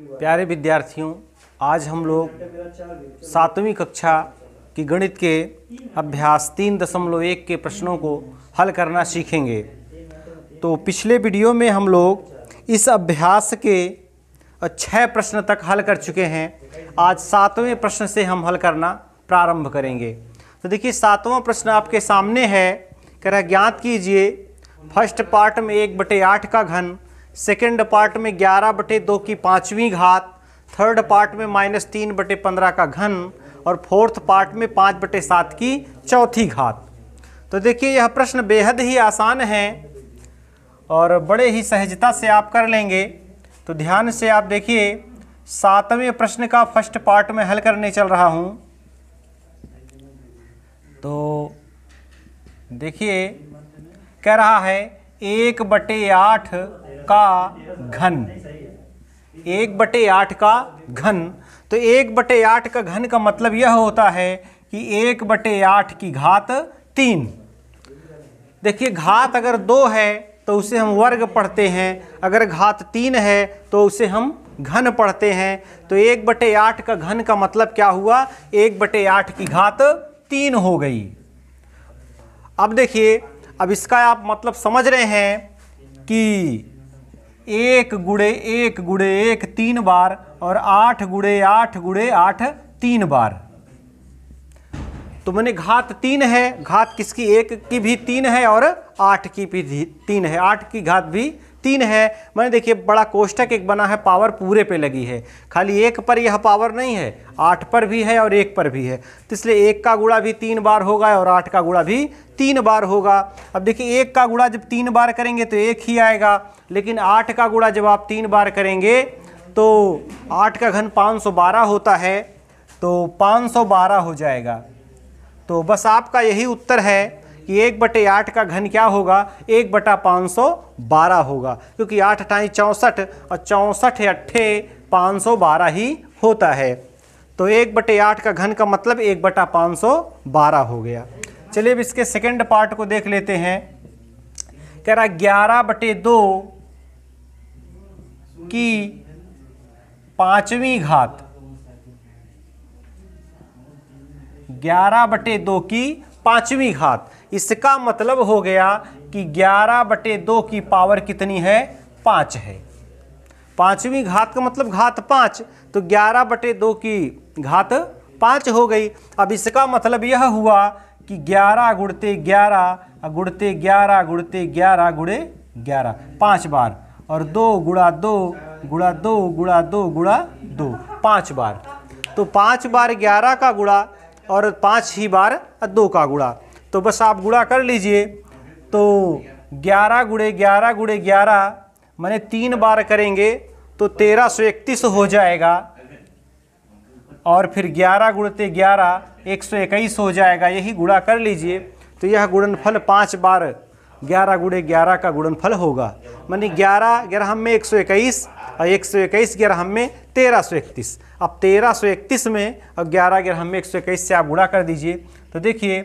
प्यारे विद्यार्थियों आज हम लोग सातवीं कक्षा की गणित के अभ्यास तीन दशमलव एक के प्रश्नों को हल करना सीखेंगे तो पिछले वीडियो में हम लोग इस अभ्यास के छः प्रश्न तक हल कर चुके हैं आज सातवें प्रश्न से हम हल करना प्रारंभ करेंगे तो देखिए सातवां प्रश्न आपके सामने है कह रहा ज्ञात कीजिए फर्स्ट पार्ट में एक बटे आठ का घन सेकेंड पार्ट में ग्यारह बटे दो की पाँचवीं घात थर्ड पार्ट में माइनस तीन बटे पंद्रह का घन और फोर्थ पार्ट में पाँच बटे सात की चौथी घात तो देखिए यह प्रश्न बेहद ही आसान है और बड़े ही सहजता से आप कर लेंगे तो ध्यान से आप देखिए सातवें प्रश्न का फर्स्ट पार्ट में हल करने चल रहा हूँ तो देखिए कह रहा है एक बटे आठ का घन एक बटे आठ का घन तो एक बटे आठ का घन का मतलब यह होता है कि एक बटे आठ की घात तीन देखिए घात अगर दो है तो उसे हम वर्ग पढ़ते हैं अगर घात तीन है तो उसे हम घन पढ़ते हैं तो एक बटे आठ का घन का मतलब क्या हुआ एक बटे आठ की घात तीन हो गई अब देखिए अब इसका आप मतलब समझ रहे हैं कि एक गुड़े एक गुड़े एक तीन बार और आठ गुड़े आठ गुड़े आठ तीन बार तो मैंने घात तीन है घात किसकी एक की भी तीन है और आठ की भी तीन है आठ की घात भी तीन है मैंने देखिए बड़ा कोष्टक एक बना है पावर पूरे पे लगी है खाली एक पर यह पावर नहीं है आठ पर भी है और एक पर भी है तो इसलिए एक का गुड़ा भी तीन बार होगा और आठ का गुड़ा भी तीन बार होगा अब देखिए एक का गुड़ा जब तीन बार करेंगे तो एक ही आएगा लेकिन आठ का गुड़ा जब आप तीन बार करेंगे तो आठ का घन पाँच होता है तो पाँच हो जाएगा तो बस आपका यही उत्तर है कि एक बटे आठ का घन क्या होगा एक बटा पाँच सौ बारह होगा क्योंकि आठ अठाई चौंसठ और चौंसठ अट्ठे पाँच सौ बारह ही होता है तो एक बटे आठ का घन का मतलब एक बटा पाँच सौ बारह हो गया चलिए अब इसके सेकेंड पार्ट को देख लेते हैं कह रहा ग्यारह बटे दो की पाँचवीं घात ग्यारह बटे दो की पाँचवीं घात इसका मतलब हो गया कि ग्यारह बटे दो की पावर कितनी है पाँच है पाँचवीं घात का मतलब घात पाँच तो ग्यारह बटे दो की घात पाँच हो गई अब इसका मतलब यह हुआ कि ग्यारह गुड़ते ग्यारह गुड़ते ग्यारह गुड़ते ग्यारह गुड़े ग्यारह पाँच बार और दो गुड़ा दो गुड़ा दो गुड़ा दो गुड़ा दो पाँच बार तो पाँच बार ग्यारह का गुड़ा और पाँच ही बार दो का गुड़ा तो बस आप गुड़ा कर लीजिए तो ग्यारह गुड़े ग्यारह गुड़े ग्यारह मैंने तीन बार करेंगे तो तेरह सौ इकतीस हो जाएगा और फिर ग्यारह गुड़ते ग्यारह एक सौ इक्कीस हो जाएगा यही गुड़ा कर लीजिए तो यह गुणनफल पाँच बार ग्यारह गुड़े ग्यारह का गुणनफल होगा मानी ग्यारह ग्यारह में एक सौ इक्कीस और एक सौ इक्कीस ग्यारह में तेरह सौ इकतीस अब तेरह सौ इकतीस में और ग्यारह ग्यारह में एक सौ इक्कीस से आप गुणा कर दीजिए तो देखिए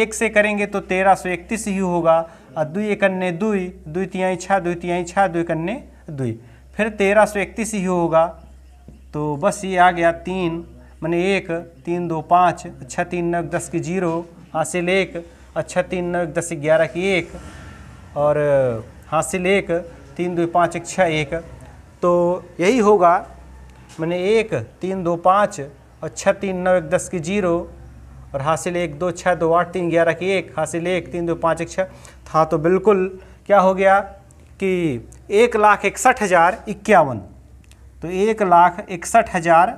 एक से करेंगे तो तेरह सौ इकतीस ही होगा और दुई अन्य दुई दुई तिहाई छः दुई तिहाई छः दुई इकन्ने दुई फिर तेरह सौ इकतीस ही होगा तो बस ये आ गया तीन मैंने एक तीन दो पाँच छः तीन नौ दस की जीरो हासिल एक अच्छा तीन नौ दस ग्यारह की एक और हासिल एक तीन दो पाँच एक छः एक तो यही होगा मैंने एक तीन दो पाँच और छः तीन नौ एक दस की जीरो और हासिल एक दो छः दो आठ तीन ग्यारह की एक हासिल एक तीन दो पाँच एक छः था तो बिल्कुल क्या हो गया कि एक लाख इकसठ हज़ार इक्यावन तो एक लाख इकसठ हज़ार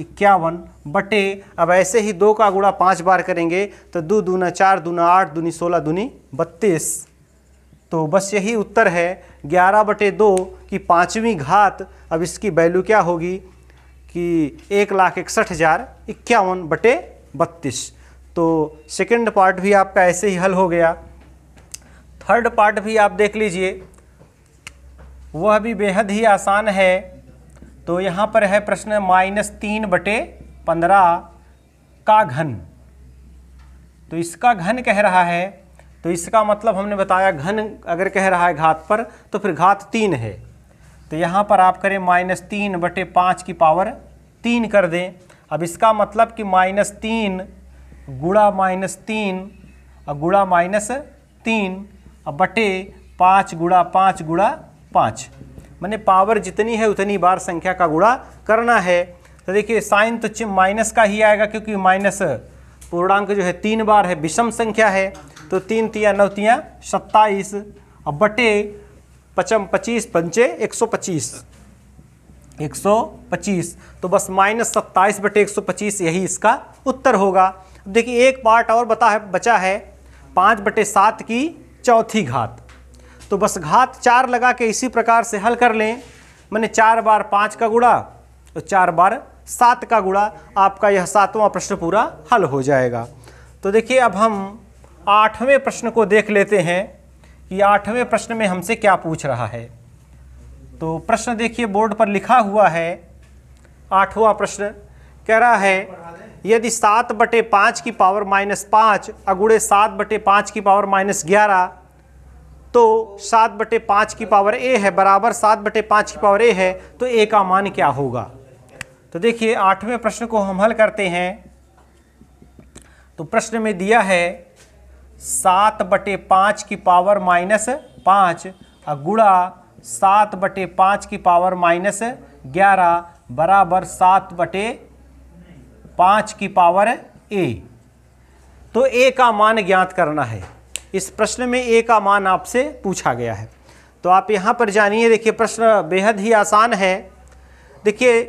इक्यावन बटे अब ऐसे ही दो का गुड़ा पाँच बार करेंगे तो दो दूना चार दूना आठ दूनी सोलह दूनी बत्तीस तो बस यही उत्तर है ग्यारह बटे दो की पाँचवीं घात अब इसकी वैल्यू क्या होगी कि एक लाख इकसठ हज़ार इक्यावन बटे बत्तीस तो सेकंड पार्ट भी आपका ऐसे ही हल हो गया थर्ड पार्ट भी आप देख लीजिए वह भी बेहद ही आसान है तो यहाँ पर है प्रश्न माइनस तीन बटे पंद्रह का घन तो इसका घन कह रहा है तो इसका मतलब हमने बताया घन अगर कह रहा है घात पर तो फिर घात तीन है तो यहाँ पर आप करें माइनस तीन बटे पाँच की पावर तीन कर दें अब इसका मतलब कि माइनस तीन गुड़ा माइनस तीन और गुड़ा माइनस तीन और बटे पाँच गुड़ा पाँच गुड़ा पाँच मैंने पावर जितनी है उतनी बार संख्या का गुड़ा करना है तो देखिए साइन तो माइनस का ही आएगा क्योंकि माइनस पूर्णांक जो है तीन बार है विषम संख्या है तो तीन तिया नवतियाँ सत्ताईस और बटे पचम पच्चीस पंचे एक सौ पच्चीस एक सौ पच्चीस तो बस माइनस सत्ताईस बटे एक सौ पच्चीस यही इसका उत्तर होगा देखिए एक पार्ट और बता है बचा है पाँच बटे सात की चौथी घात तो बस घात चार लगा के इसी प्रकार से हल कर लें मैंने चार बार पाँच का गुड़ा और तो चार बार सात का गुणा आपका यह सातवां प्रश्न पूरा हल हो जाएगा तो देखिए अब हम आठवें प्रश्न को देख लेते हैं कि आठवें प्रश्न में हमसे क्या पूछ रहा है तो प्रश्न देखिए बोर्ड पर लिखा हुआ है आठवां प्रश्न कह रहा है यदि सात बटे पाँच की पावर माइनस पाँच अगुड़े सात बटे पाँच की पावर माइनस ग्यारह तो सात बटे पाँच की पावर ए है बराबर सात बटे पाँच की पावर ए है तो ए का मान क्या होगा तो देखिए आठवें प्रश्न को हम हल करते हैं तो प्रश्न में दिया है सात बटे पाँच की पावर माइनस पाँच और गुड़ा सात बटे पाँच की पावर माइनस ग्यारह बराबर सात बटे पाँच की पावर ए तो ए का मान ज्ञात करना है इस प्रश्न में ए का मान आपसे पूछा गया है तो आप यहाँ पर जानिए देखिए प्रश्न बेहद ही आसान है देखिए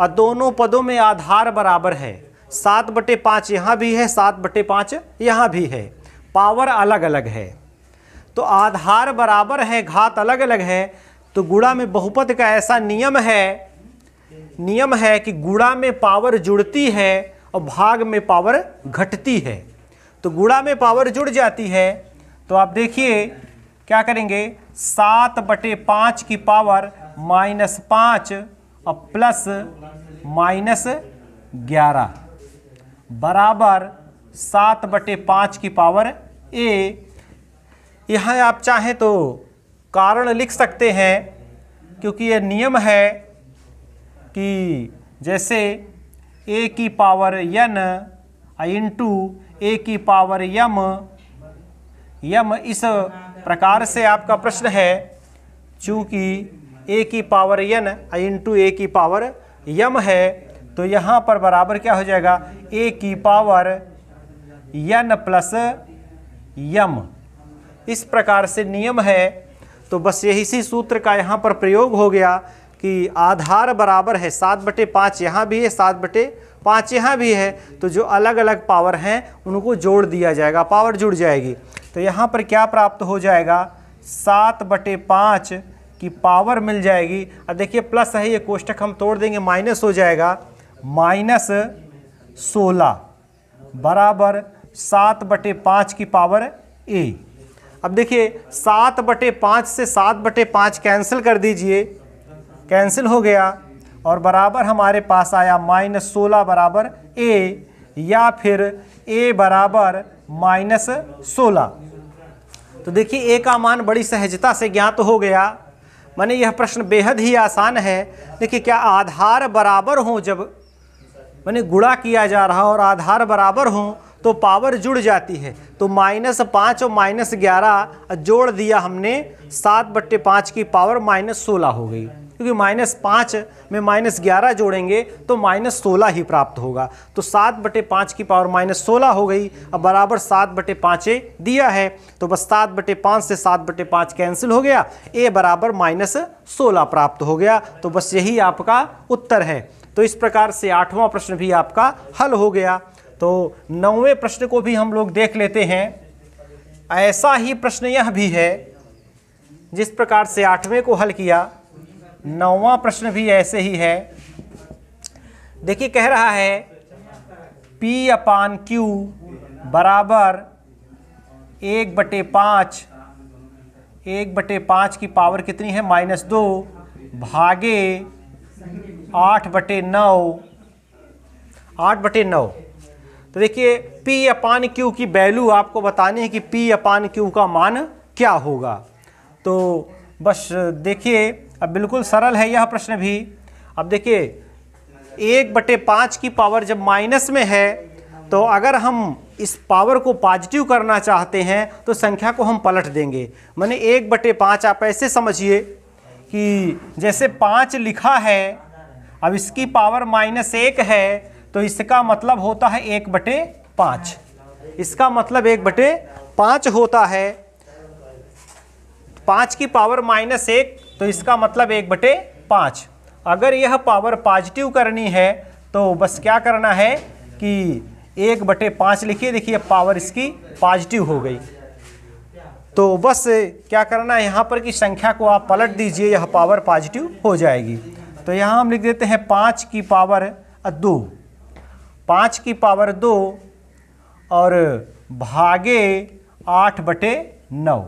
और दोनों पदों में आधार बराबर है सात बटे पाँच यहाँ भी है सात बटे पाँच यहाँ भी है पावर अलग अलग है तो आधार बराबर है घात अलग अलग है तो गुड़ा में बहुपद का ऐसा नियम है नियम है कि गुड़ा में पावर जुड़ती है और भाग में पावर घटती है तो गुड़ा में पावर जुड़ जाती है तो आप देखिए क्या करेंगे सात बटे पाँच की पावर माइनस पाँच और प्लस माइनस ग्यारह बराबर सात बटे पाँच की पावर ए यहाँ आप चाहें तो कारण लिख सकते हैं क्योंकि यह नियम है कि जैसे ए की पावर एन इंटू ए की पावर यम यम इस प्रकार से आपका प्रश्न है चूँकि ए की पावर यन इंटू ए की पावर यम है तो यहाँ पर बराबर क्या हो जाएगा ए की पावर यन प्लस यम इस प्रकार से नियम है तो बस यही इसी सूत्र का यहाँ पर प्रयोग हो गया कि आधार बराबर है सात बटे पाँच यहाँ भी है सात बटे पाँच यहाँ भी है तो जो अलग अलग पावर हैं उनको जोड़ दिया जाएगा पावर जुड़ जाएगी तो यहाँ पर क्या प्राप्त हो जाएगा सात बटे पाँच की पावर मिल जाएगी अब देखिए प्लस है ये कोष्टक हम तोड़ देंगे माइनस हो जाएगा माइनस सोलह बराबर सात बटे पाँच की पावर ए अब देखिए सात बटे पाँच से सात बटे पाँच कैंसिल कर दीजिए कैंसिल हो गया और बराबर हमारे पास आया माइनस सोलह बराबर ए या फिर ए बराबर माइनस सोलह तो देखिए ए का मान बड़ी सहजता से ज्ञात हो गया माने यह प्रश्न बेहद ही आसान है देखिए क्या आधार बराबर हों जब माने गुड़ा किया जा रहा और आधार बराबर हों तो पावर जुड़ जाती है तो माइनस पाँच और माइनस ग्यारह जोड़ दिया हमने सात बट्टे पाँच की पावर माइनस सोलह हो गई क्योंकि माइनस पाँच में माइनस ग्यारह जोड़ेंगे तो माइनस सोलह ही प्राप्त होगा तो सात बटे पाँच की पावर माइनस सोलह हो गई अब बराबर सात बटे पाँचे दिया है तो बस सात बटे पाँच से सात बटे पाँच कैंसिल हो गया ए बराबर माइनस सोलह प्राप्त हो गया तो बस यही आपका उत्तर है तो इस प्रकार से आठवां प्रश्न भी आपका हल हो गया तो नौवें प्रश्न को भी हम लोग देख लेते हैं ऐसा ही प्रश्न यह भी है जिस प्रकार से आठवें को हल किया नौवा प्रश्न भी ऐसे ही है देखिए कह रहा है P अपान क्यू बराबर एक बटे पाँच एक बटे पाँच की पावर कितनी है माइनस दो भागे आठ बटे नौ आठ बटे नौ तो देखिए P अपान क्यू की वैल्यू आपको बतानी है कि P अपान क्यू का मान क्या होगा तो बस देखिए अब बिल्कुल सरल है यह प्रश्न भी अब देखिए एक बटे पाँच की पावर जब माइनस में है तो अगर हम इस पावर को पॉजिटिव करना चाहते हैं तो संख्या को हम पलट देंगे मैंने एक बटे पाँच आप ऐसे समझिए कि जैसे पाँच लिखा है अब इसकी पावर माइनस एक है तो इसका मतलब होता है एक बटे पाँच इसका मतलब एक बटे पाँच होता है पाँच की पावर माइनस एक तो इसका मतलब एक बटे पाँच अगर यह पावर पॉजिटिव करनी है तो बस क्या करना है कि एक बटे पाँच लिखिए देखिए पावर इसकी पॉजिटिव हो गई तो बस क्या करना है यहाँ पर कि संख्या को आप पलट दीजिए यह पावर पॉजिटिव हो जाएगी तो यहाँ हम लिख देते हैं पाँच की पावर दो पाँच की पावर दो और भागे आठ बटे नौ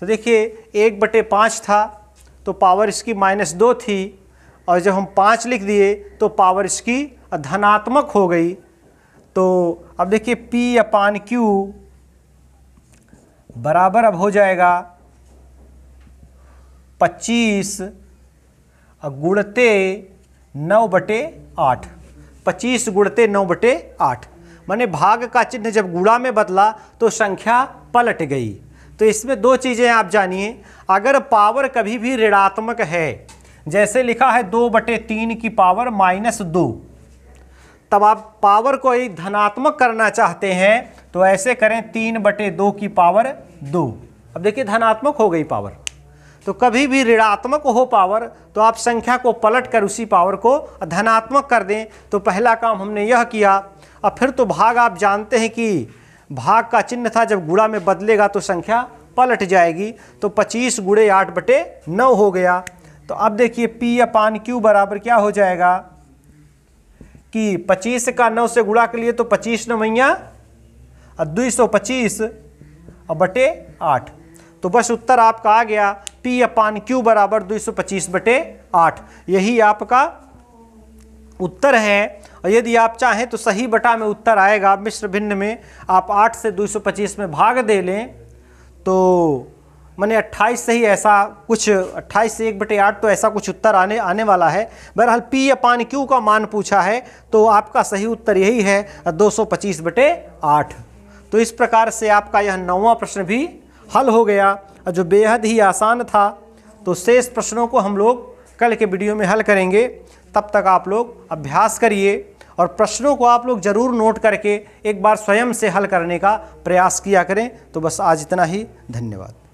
तो देखिए एक बटे पाँच था तो पावर इसकी माइनस दो थी और जब हम पाँच लिख दिए तो पावर इसकी धनात्मक हो गई तो अब देखिए पी अपान क्यू बराबर अब हो जाएगा पच्चीस गुणते नौ बटे आठ पच्चीस गुणते नौ बटे आठ माने भाग का चिन्ह जब गुणा में बदला तो संख्या पलट गई तो इसमें दो चीज़ें आप जानिए अगर पावर कभी भी ऋणात्मक है जैसे लिखा है दो बटे तीन की पावर माइनस दो तब आप पावर को ही धनात्मक करना चाहते हैं तो ऐसे करें तीन बटे दो की पावर दो अब देखिए धनात्मक हो गई पावर तो कभी भी ऋणात्मक हो पावर तो आप संख्या को पलट कर उसी पावर को धनात्मक कर दें तो पहला काम हमने यह किया अब फिर तो भाग आप जानते हैं कि भाग का चिन्ह था जब गुड़ा में बदलेगा तो संख्या पलट जाएगी तो पच्चीस गुड़े आठ बटे नौ हो गया तो अब देखिए पी अपान क्यू बराबर क्या हो जाएगा कि पच्चीस का नौ से गुड़ा के लिए तो पच्चीस नवैया और दुई सौ पच्चीस और बटे आठ तो बस उत्तर आपका आ गया पी अपान क्यू बराबर दो सौ पच्चीस बटे आठ यही आपका उत्तर है और यदि आप चाहें तो सही बटा में उत्तर आएगा मिश्र भिन्न में आप 8 से 225 में भाग दे लें तो मैंने 28 से ही ऐसा कुछ 28 से एक बटे आठ तो ऐसा कुछ उत्तर आने आने वाला है बहरहाल पी या पान क्यू का मान पूछा है तो आपका सही उत्तर यही है 225 बटे आठ तो इस प्रकार से आपका यह नौवा प्रश्न भी हल हो गया जो बेहद ही आसान था तो शेष प्रश्नों को हम लोग कल के वीडियो में हल करेंगे तब तक आप लोग अभ्यास करिए और प्रश्नों को आप लोग ज़रूर नोट करके एक बार स्वयं से हल करने का प्रयास किया करें तो बस आज इतना ही धन्यवाद